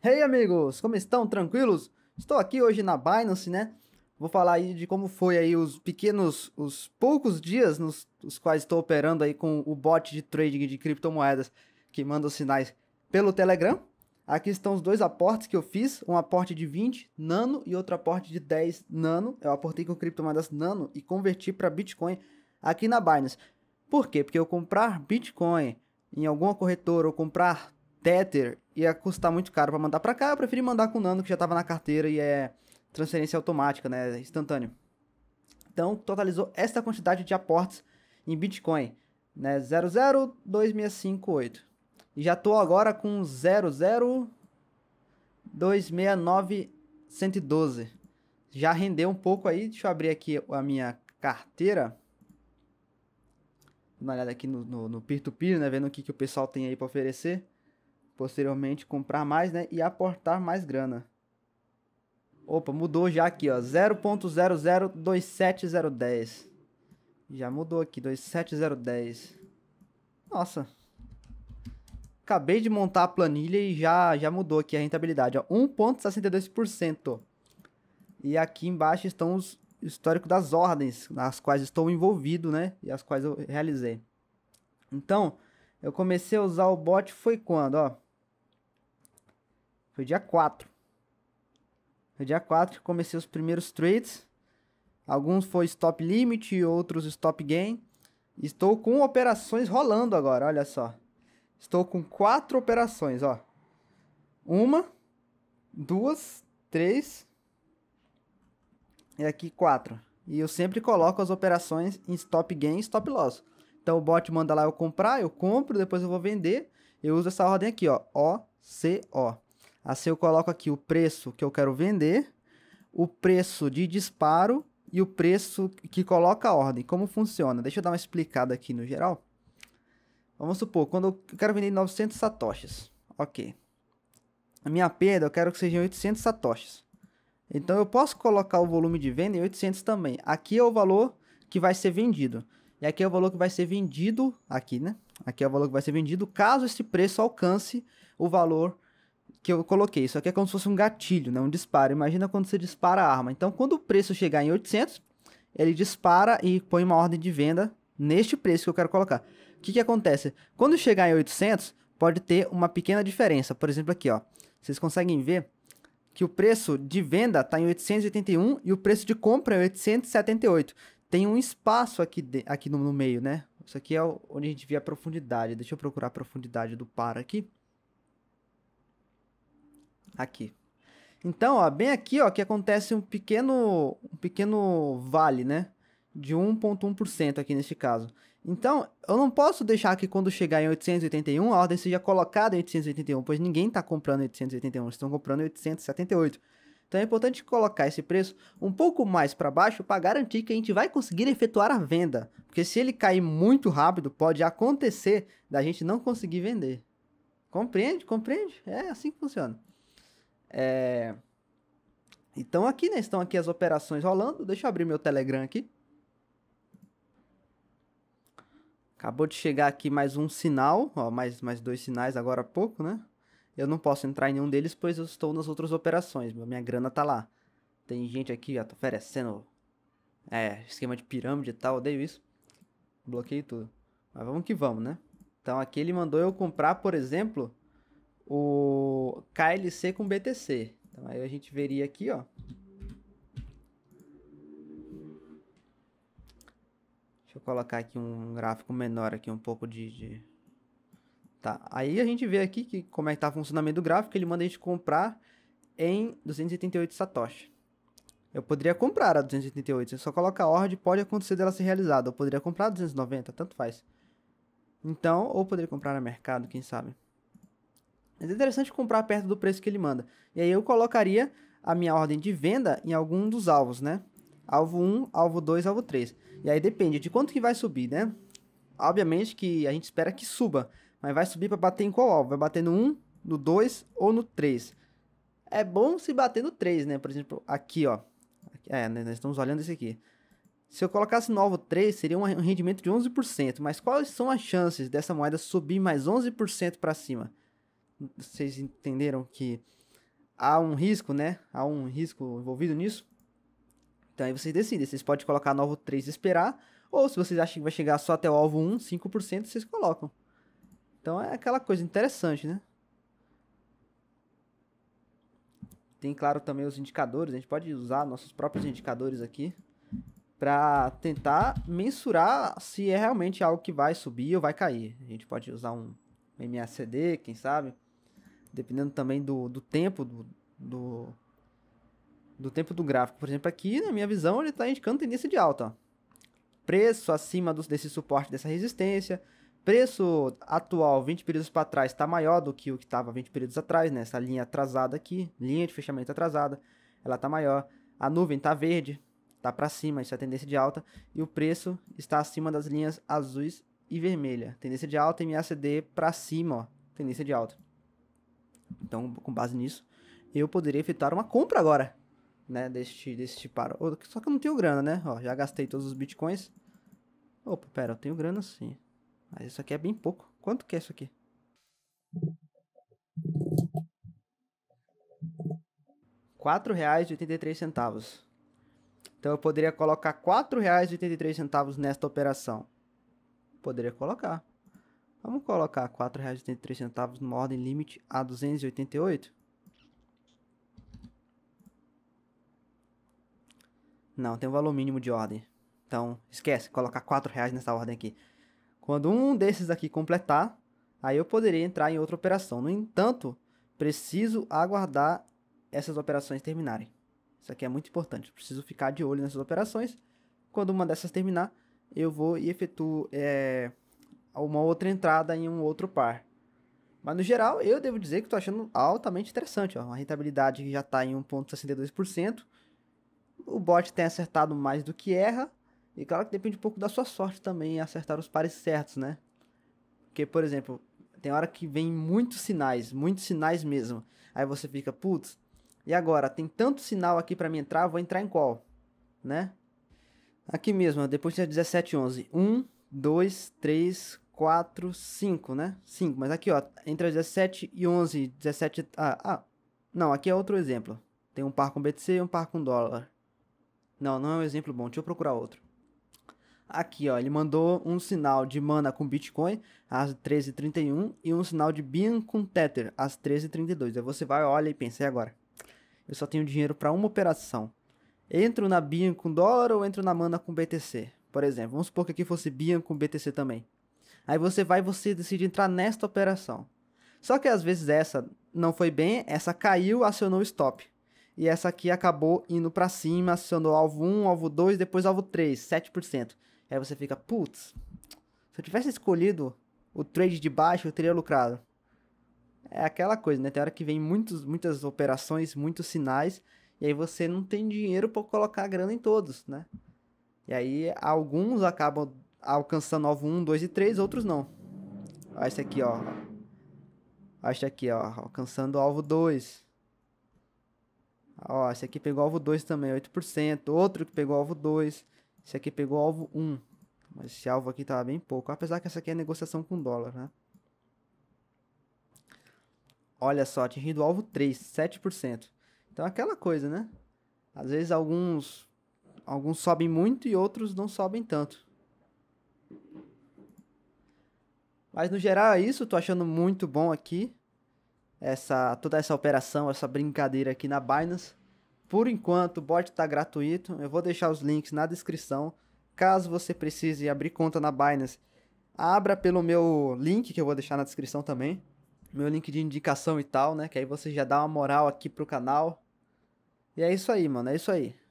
Hey amigos, como estão? Tranquilos? Estou aqui hoje na Binance, né? Vou falar aí de como foi aí os pequenos, os poucos dias nos os quais estou operando aí com o bot de trading de criptomoedas que manda os sinais pelo Telegram. Aqui estão os dois aportes que eu fiz, um aporte de 20 nano e outro aporte de 10 nano. Eu aportei com criptomoedas nano e converti para Bitcoin aqui na Binance. Por quê? Porque eu comprar Bitcoin em alguma corretora ou comprar Tether ia custar muito caro para mandar para cá, eu preferi mandar com o Nano, que já estava na carteira e é transferência automática, né, instantâneo. Então, totalizou esta quantidade de aportes em Bitcoin, né, 002658. E já tô agora com 00269112. Já rendeu um pouco aí, deixa eu abrir aqui a minha carteira. Dá uma olhada aqui no peer-to-peer, -peer, né, vendo o que, que o pessoal tem aí para oferecer posteriormente comprar mais, né, e aportar mais grana. Opa, mudou já aqui, ó, 0.0027010. Já mudou aqui, 27010. Nossa. Acabei de montar a planilha e já já mudou aqui a rentabilidade, ó, 1.62%. E aqui embaixo estão os histórico das ordens nas quais estou envolvido, né, e as quais eu realizei. Então, eu comecei a usar o bot foi quando, ó, foi dia 4. Foi dia 4 que comecei os primeiros trades. Alguns foi stop limit, outros stop gain. Estou com operações rolando agora, olha só. Estou com quatro operações, ó. Uma, duas, três e aqui quatro. E eu sempre coloco as operações em stop gain e stop loss. Então o bot manda lá eu comprar, eu compro, depois eu vou vender. Eu uso essa ordem aqui, ó, O, C, O. Assim eu coloco aqui o preço que eu quero vender, o preço de disparo e o preço que coloca a ordem. Como funciona? Deixa eu dar uma explicada aqui no geral. Vamos supor, quando eu quero vender 900 satoshis, ok. A minha perda eu quero que seja 800 satoshis. Então eu posso colocar o volume de venda em 800 também. Aqui é o valor que vai ser vendido. E aqui é o valor que vai ser vendido aqui, né? Aqui é o valor que vai ser vendido caso esse preço alcance o valor que eu coloquei. Isso aqui é como se fosse um gatilho, né? um disparo. Imagina quando você dispara a arma. Então, quando o preço chegar em 800, ele dispara e põe uma ordem de venda neste preço que eu quero colocar. O que, que acontece? Quando chegar em 800, pode ter uma pequena diferença. Por exemplo, aqui, ó. Vocês conseguem ver que o preço de venda está em 881 e o preço de compra é 878. Tem um espaço aqui, de, aqui no, no meio, né? Isso aqui é onde a gente vê a profundidade. Deixa eu procurar a profundidade do par aqui. Aqui. Então, ó, bem aqui, ó, que acontece um pequeno, um pequeno vale, né? De 1.1% aqui neste caso. Então, eu não posso deixar que quando chegar em 881, a ordem seja colocada em 881, pois ninguém está comprando 881, estão comprando 878. Então é importante colocar esse preço um pouco mais para baixo para garantir que a gente vai conseguir efetuar a venda. Porque se ele cair muito rápido, pode acontecer da gente não conseguir vender. Compreende? Compreende? É assim que funciona. É... Então aqui, né? Estão aqui as operações rolando. Deixa eu abrir meu Telegram aqui. Acabou de chegar aqui mais um sinal, ó, mais, mais dois sinais agora há pouco, né? Eu não posso entrar em nenhum deles, pois eu estou nas outras operações. Minha grana tá lá. Tem gente aqui já tá oferecendo é, esquema de pirâmide e tal, odeio isso. Bloqueio tudo. Mas vamos que vamos, né? Então aqui ele mandou eu comprar, por exemplo, o KLC com BTC. Então aí a gente veria aqui, ó. Deixa eu colocar aqui um gráfico menor aqui, um pouco de, de... Tá, aí a gente vê aqui que como é que tá o funcionamento do gráfico, ele manda a gente comprar em 288 satoshi. Eu poderia comprar a 288, você só coloca a ordem, pode acontecer dela ser realizada. Eu poderia comprar a 290, tanto faz. Então, ou poderia comprar no mercado, quem sabe. Mas é interessante comprar perto do preço que ele manda. E aí eu colocaria a minha ordem de venda em algum dos alvos, né? Alvo 1, alvo 2, alvo 3. E aí depende de quanto que vai subir, né? Obviamente que a gente espera que suba, mas vai subir para bater em qual alvo? Vai bater no 1, no 2 ou no 3? É bom se bater no 3, né? Por exemplo, aqui, ó. É, né, nós estamos olhando esse aqui. Se eu colocasse no alvo 3, seria um rendimento de 11%, mas quais são as chances dessa moeda subir mais 11% para cima? Vocês entenderam que há um risco, né? Há um risco envolvido nisso. Então aí vocês decidem. Vocês podem colocar no alvo 3 e esperar. Ou se vocês acham que vai chegar só até o alvo 1, 5%, vocês colocam. Então é aquela coisa interessante, né? Tem, claro, também os indicadores. A gente pode usar nossos próprios indicadores aqui para tentar mensurar se é realmente algo que vai subir ou vai cair. A gente pode usar um MACD, quem sabe? Dependendo também do, do tempo do, do, do tempo do gráfico. Por exemplo, aqui na minha visão ele está indicando tendência de alta. Preço acima do, desse suporte, dessa resistência. Preço atual 20 períodos para trás está maior do que o que estava 20 períodos atrás, né? Essa linha atrasada aqui, linha de fechamento atrasada, ela está maior. A nuvem está verde, está para cima, isso é tendência de alta. E o preço está acima das linhas azuis e vermelha. Tendência de alta, MACD para cima, ó, tendência de alta. Então, com base nisso, eu poderia efetuar uma compra agora, né, deste, deste paro Só que eu não tenho grana, né? Ó, já gastei todos os bitcoins. Opa, pera, eu tenho grana sim. Mas isso aqui é bem pouco. Quanto que é isso aqui? R$ 4,83. Então eu poderia colocar R$ 4,83 nesta operação. Poderia colocar. Vamos colocar R$ 4,83 numa ordem limite a 288? Não, tem um valor mínimo de ordem. Então, esquece, colocar R$ reais nessa ordem aqui. Quando um desses aqui completar, aí eu poderia entrar em outra operação. No entanto, preciso aguardar essas operações terminarem. Isso aqui é muito importante. Preciso ficar de olho nessas operações. Quando uma dessas terminar, eu vou e efetuo é, uma outra entrada em um outro par. Mas no geral, eu devo dizer que estou achando altamente interessante. Ó. Uma rentabilidade que já está em 1,62%. O bot tem acertado mais do que erra. E claro que depende um pouco da sua sorte também em acertar os pares certos, né? Porque, por exemplo, tem hora que vem muitos sinais, muitos sinais mesmo. Aí você fica, putz, e agora? Tem tanto sinal aqui para mim entrar, vou entrar em qual? Né? Aqui mesmo, depois tinha 17, 11. 1, 2, 3, 4, 5, né? 5, mas aqui, ó, entre as 17 e 11, 17... Ah, ah, não, aqui é outro exemplo. Tem um par com BTC e um par com dólar. Não, não é um exemplo bom, deixa eu procurar outro. Aqui, ó, ele mandou um sinal de mana com Bitcoin às 13h31 e um sinal de BIN com Tether às 13h32. Aí você vai, olha e pensa, e agora? Eu só tenho dinheiro para uma operação. Entro na BIN com dólar ou entro na mana com BTC? Por exemplo, vamos supor que aqui fosse BIN com BTC também. Aí você vai e você decide entrar nesta operação. Só que às vezes essa não foi bem, essa caiu, acionou o stop. E essa aqui acabou indo para cima, acionou alvo 1, alvo 2, depois alvo 3, 7%. Aí você fica, putz, se eu tivesse escolhido o trade de baixo, eu teria lucrado. É aquela coisa, né? Tem hora que vem muitos, muitas operações, muitos sinais, e aí você não tem dinheiro para colocar a grana em todos, né? E aí alguns acabam alcançando alvo 1, 2 e 3, outros não. Ó, esse aqui, ó. Ó, esse aqui, ó, alcançando alvo 2. Ó, esse aqui pegou alvo 2 também, 8%. Outro que pegou alvo 2. Esse aqui pegou alvo 1. Mas esse alvo aqui tava tá bem pouco. Apesar que essa aqui é negociação com dólar, né? Olha só, atingindo o alvo 3, 7%. Então aquela coisa, né? Às vezes alguns alguns sobem muito e outros não sobem tanto. Mas no geral é isso, tô achando muito bom aqui. Essa, toda essa operação, essa brincadeira aqui na Binance. Por enquanto, o bot está gratuito. Eu vou deixar os links na descrição. Caso você precise abrir conta na Binance, abra pelo meu link que eu vou deixar na descrição também. Meu link de indicação e tal, né? Que aí você já dá uma moral aqui pro canal. E é isso aí, mano. É isso aí.